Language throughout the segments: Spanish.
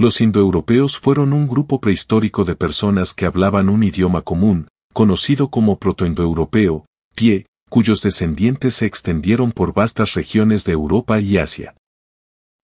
Los indoeuropeos fueron un grupo prehistórico de personas que hablaban un idioma común, conocido como protoindoeuropeo, pie, cuyos descendientes se extendieron por vastas regiones de Europa y Asia.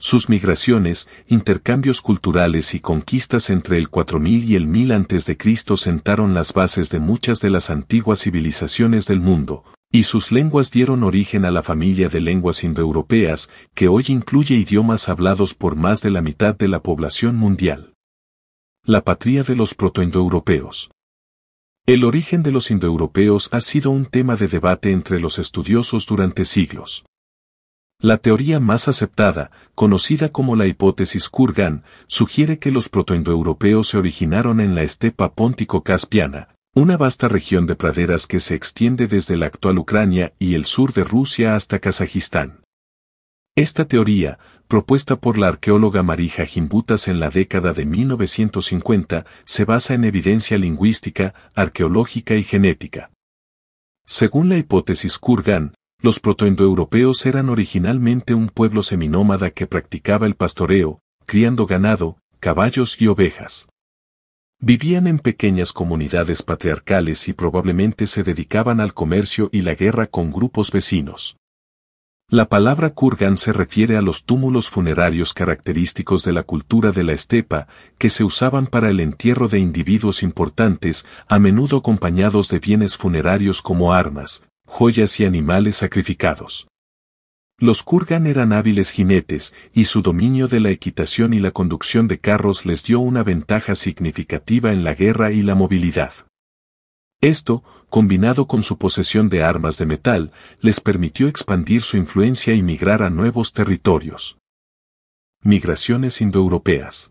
Sus migraciones, intercambios culturales y conquistas entre el 4000 y el 1000 a.C. sentaron las bases de muchas de las antiguas civilizaciones del mundo, y sus lenguas dieron origen a la familia de lenguas indoeuropeas, que hoy incluye idiomas hablados por más de la mitad de la población mundial. La patria de los protoindoeuropeos. El origen de los indoeuropeos ha sido un tema de debate entre los estudiosos durante siglos. La teoría más aceptada, conocida como la hipótesis Kurgan, sugiere que los protoindoeuropeos se originaron en la estepa póntico-caspiana, una vasta región de praderas que se extiende desde la actual Ucrania y el sur de Rusia hasta Kazajistán. Esta teoría, propuesta por la arqueóloga Marija Gimbutas en la década de 1950, se basa en evidencia lingüística, arqueológica y genética. Según la hipótesis Kurgan, los protoendoeuropeos eran originalmente un pueblo seminómada que practicaba el pastoreo, criando ganado, caballos y ovejas. Vivían en pequeñas comunidades patriarcales y probablemente se dedicaban al comercio y la guerra con grupos vecinos. La palabra kurgan se refiere a los túmulos funerarios característicos de la cultura de la estepa, que se usaban para el entierro de individuos importantes, a menudo acompañados de bienes funerarios como armas, joyas y animales sacrificados. Los Kurgan eran hábiles jinetes, y su dominio de la equitación y la conducción de carros les dio una ventaja significativa en la guerra y la movilidad. Esto, combinado con su posesión de armas de metal, les permitió expandir su influencia y migrar a nuevos territorios. Migraciones indoeuropeas.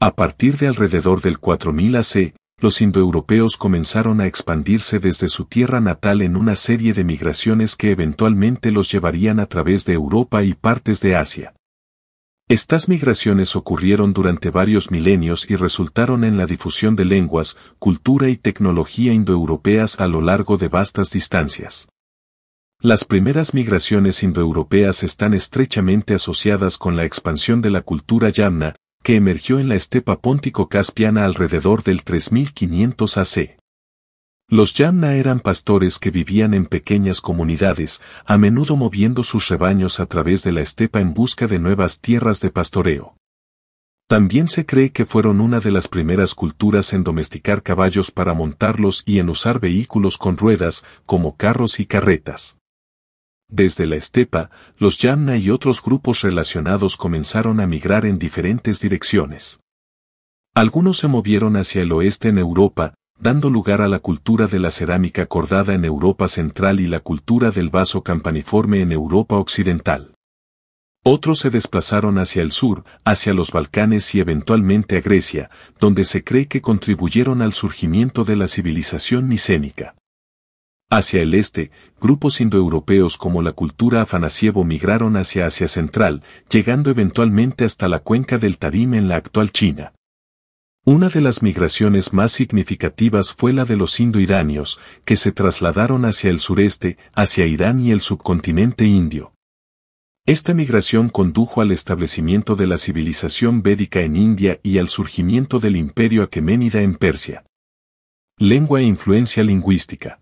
A partir de alrededor del 4000 AC, los indoeuropeos comenzaron a expandirse desde su tierra natal en una serie de migraciones que eventualmente los llevarían a través de Europa y partes de Asia. Estas migraciones ocurrieron durante varios milenios y resultaron en la difusión de lenguas, cultura y tecnología indoeuropeas a lo largo de vastas distancias. Las primeras migraciones indoeuropeas están estrechamente asociadas con la expansión de la cultura yamna, que emergió en la estepa póntico-caspiana alrededor del 3500 AC. Los Yamna eran pastores que vivían en pequeñas comunidades, a menudo moviendo sus rebaños a través de la estepa en busca de nuevas tierras de pastoreo. También se cree que fueron una de las primeras culturas en domesticar caballos para montarlos y en usar vehículos con ruedas, como carros y carretas. Desde la estepa, los Yamna y otros grupos relacionados comenzaron a migrar en diferentes direcciones. Algunos se movieron hacia el oeste en Europa, dando lugar a la cultura de la cerámica cordada en Europa central y la cultura del vaso campaniforme en Europa occidental. Otros se desplazaron hacia el sur, hacia los Balcanes y eventualmente a Grecia, donde se cree que contribuyeron al surgimiento de la civilización micénica. Hacia el este, grupos indoeuropeos como la cultura afanasievo migraron hacia Asia Central, llegando eventualmente hasta la cuenca del Tarim en la actual China. Una de las migraciones más significativas fue la de los indoiranios, que se trasladaron hacia el sureste, hacia Irán y el subcontinente indio. Esta migración condujo al establecimiento de la civilización védica en India y al surgimiento del imperio aqueménida en Persia. Lengua e influencia lingüística.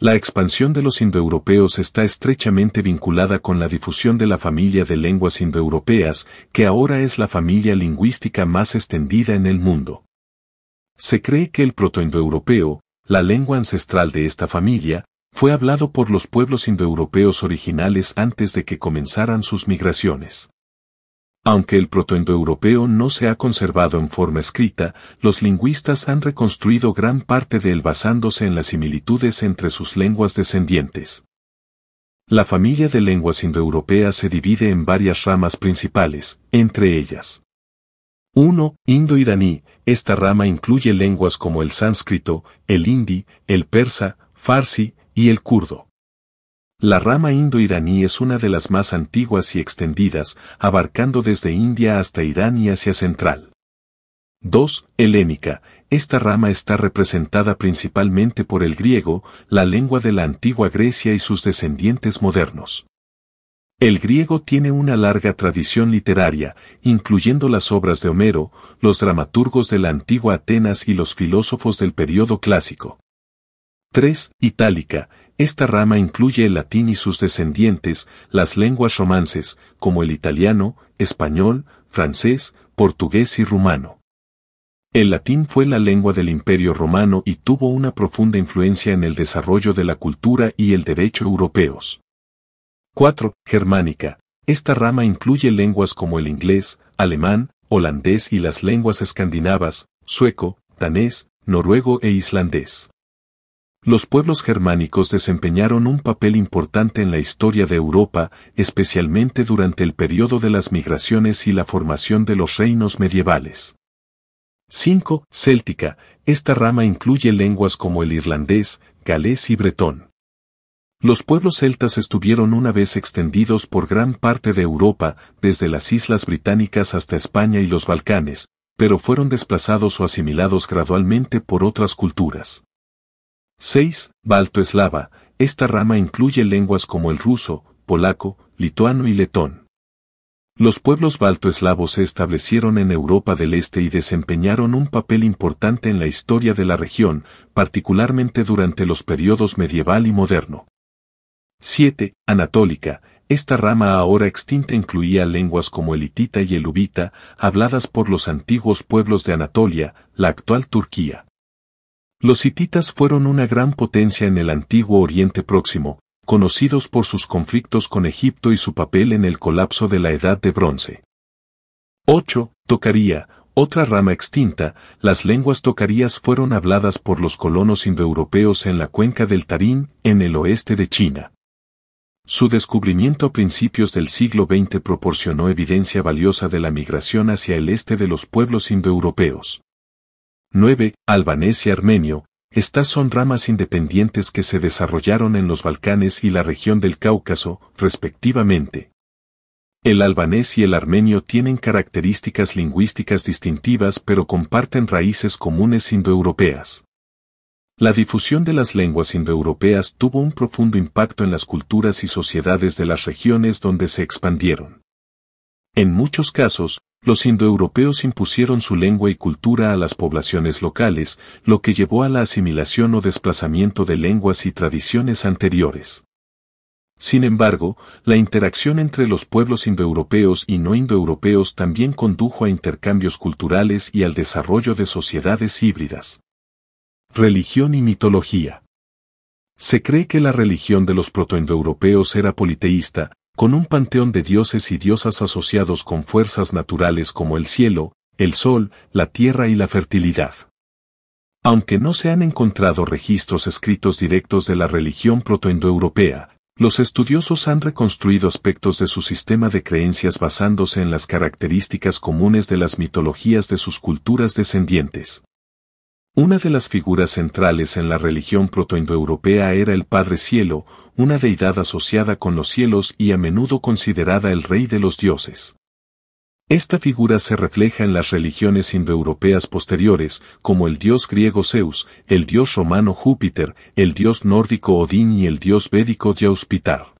La expansión de los indoeuropeos está estrechamente vinculada con la difusión de la familia de lenguas indoeuropeas, que ahora es la familia lingüística más extendida en el mundo. Se cree que el protoindoeuropeo, la lengua ancestral de esta familia, fue hablado por los pueblos indoeuropeos originales antes de que comenzaran sus migraciones. Aunque el protoindoeuropeo no se ha conservado en forma escrita, los lingüistas han reconstruido gran parte de él basándose en las similitudes entre sus lenguas descendientes. La familia de lenguas indoeuropeas se divide en varias ramas principales, entre ellas. 1. Indo-iraní. Esta rama incluye lenguas como el sánscrito, el hindi, el persa, farsi y el kurdo. La rama indo-iraní es una de las más antiguas y extendidas, abarcando desde India hasta Irán y Asia Central. 2. Helénica. Esta rama está representada principalmente por el griego, la lengua de la antigua Grecia y sus descendientes modernos. El griego tiene una larga tradición literaria, incluyendo las obras de Homero, los dramaturgos de la antigua Atenas y los filósofos del período clásico. 3. Itálica. Esta rama incluye el latín y sus descendientes, las lenguas romances, como el italiano, español, francés, portugués y rumano. El latín fue la lengua del Imperio romano y tuvo una profunda influencia en el desarrollo de la cultura y el derecho europeos. 4. Germánica. Esta rama incluye lenguas como el inglés, alemán, holandés y las lenguas escandinavas, sueco, danés, noruego e islandés. Los pueblos germánicos desempeñaron un papel importante en la historia de Europa, especialmente durante el periodo de las migraciones y la formación de los reinos medievales. 5. Céltica. Esta rama incluye lenguas como el irlandés, galés y bretón. Los pueblos celtas estuvieron una vez extendidos por gran parte de Europa, desde las islas británicas hasta España y los Balcanes, pero fueron desplazados o asimilados gradualmente por otras culturas. 6. Baltoeslava. Esta rama incluye lenguas como el ruso, polaco, lituano y letón. Los pueblos baltoeslavos se establecieron en Europa del Este y desempeñaron un papel importante en la historia de la región, particularmente durante los periodos medieval y moderno. 7. Anatólica. Esta rama ahora extinta incluía lenguas como el hitita y el ubita, habladas por los antiguos pueblos de Anatolia, la actual Turquía. Los hititas fueron una gran potencia en el antiguo Oriente Próximo, conocidos por sus conflictos con Egipto y su papel en el colapso de la Edad de Bronce. 8. Tocaría, otra rama extinta, las lenguas tocarías fueron habladas por los colonos indoeuropeos en la cuenca del Tarín, en el oeste de China. Su descubrimiento a principios del siglo XX proporcionó evidencia valiosa de la migración hacia el este de los pueblos indoeuropeos. 9. Albanés y armenio. Estas son ramas independientes que se desarrollaron en los Balcanes y la región del Cáucaso, respectivamente. El albanés y el armenio tienen características lingüísticas distintivas pero comparten raíces comunes indoeuropeas. La difusión de las lenguas indoeuropeas tuvo un profundo impacto en las culturas y sociedades de las regiones donde se expandieron. En muchos casos, los indoeuropeos impusieron su lengua y cultura a las poblaciones locales, lo que llevó a la asimilación o desplazamiento de lenguas y tradiciones anteriores. Sin embargo, la interacción entre los pueblos indoeuropeos y no indoeuropeos también condujo a intercambios culturales y al desarrollo de sociedades híbridas. Religión y mitología. Se cree que la religión de los protoindoeuropeos era politeísta, con un panteón de dioses y diosas asociados con fuerzas naturales como el cielo, el sol, la tierra y la fertilidad. Aunque no se han encontrado registros escritos directos de la religión protoindoeuropea, los estudiosos han reconstruido aspectos de su sistema de creencias basándose en las características comunes de las mitologías de sus culturas descendientes. Una de las figuras centrales en la religión proto-indoeuropea era el Padre Cielo, una deidad asociada con los cielos y a menudo considerada el rey de los dioses. Esta figura se refleja en las religiones indoeuropeas posteriores, como el dios griego Zeus, el dios romano Júpiter, el dios nórdico Odín y el dios védico Jauspitar.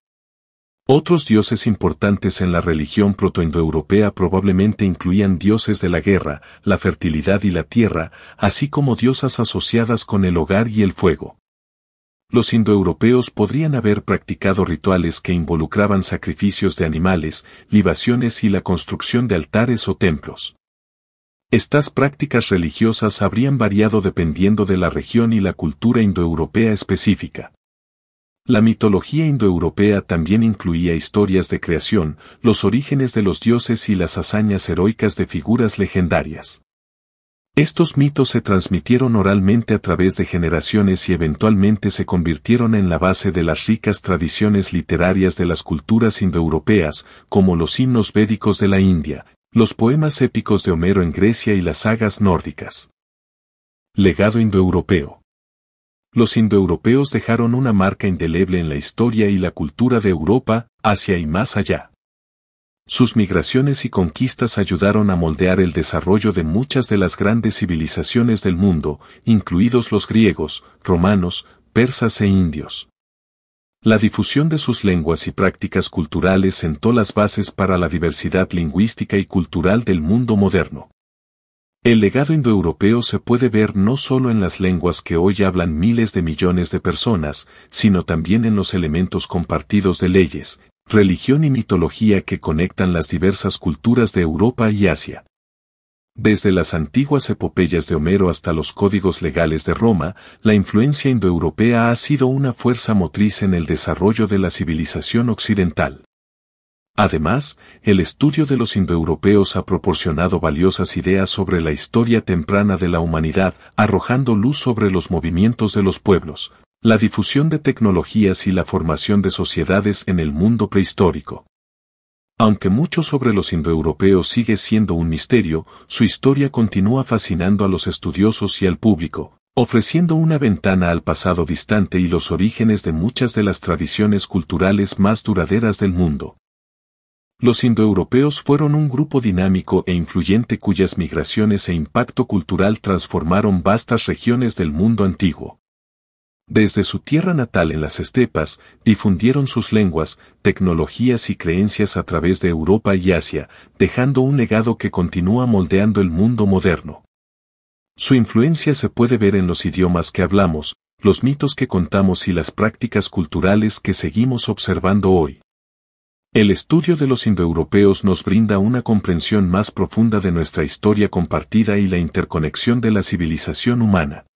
Otros dioses importantes en la religión protoindoeuropea probablemente incluían dioses de la guerra, la fertilidad y la tierra, así como diosas asociadas con el hogar y el fuego. Los indoeuropeos podrían haber practicado rituales que involucraban sacrificios de animales, libaciones y la construcción de altares o templos. Estas prácticas religiosas habrían variado dependiendo de la región y la cultura indoeuropea específica. La mitología indoeuropea también incluía historias de creación, los orígenes de los dioses y las hazañas heroicas de figuras legendarias. Estos mitos se transmitieron oralmente a través de generaciones y eventualmente se convirtieron en la base de las ricas tradiciones literarias de las culturas indoeuropeas, como los himnos védicos de la India, los poemas épicos de Homero en Grecia y las sagas nórdicas. Legado indoeuropeo los indoeuropeos dejaron una marca indeleble en la historia y la cultura de Europa, hacia y más allá. Sus migraciones y conquistas ayudaron a moldear el desarrollo de muchas de las grandes civilizaciones del mundo, incluidos los griegos, romanos, persas e indios. La difusión de sus lenguas y prácticas culturales sentó las bases para la diversidad lingüística y cultural del mundo moderno. El legado indoeuropeo se puede ver no solo en las lenguas que hoy hablan miles de millones de personas, sino también en los elementos compartidos de leyes, religión y mitología que conectan las diversas culturas de Europa y Asia. Desde las antiguas epopeyas de Homero hasta los códigos legales de Roma, la influencia indoeuropea ha sido una fuerza motriz en el desarrollo de la civilización occidental. Además, el estudio de los indoeuropeos ha proporcionado valiosas ideas sobre la historia temprana de la humanidad, arrojando luz sobre los movimientos de los pueblos, la difusión de tecnologías y la formación de sociedades en el mundo prehistórico. Aunque mucho sobre los indoeuropeos sigue siendo un misterio, su historia continúa fascinando a los estudiosos y al público, ofreciendo una ventana al pasado distante y los orígenes de muchas de las tradiciones culturales más duraderas del mundo. Los indoeuropeos fueron un grupo dinámico e influyente cuyas migraciones e impacto cultural transformaron vastas regiones del mundo antiguo. Desde su tierra natal en las estepas, difundieron sus lenguas, tecnologías y creencias a través de Europa y Asia, dejando un legado que continúa moldeando el mundo moderno. Su influencia se puede ver en los idiomas que hablamos, los mitos que contamos y las prácticas culturales que seguimos observando hoy. El estudio de los indoeuropeos nos brinda una comprensión más profunda de nuestra historia compartida y la interconexión de la civilización humana.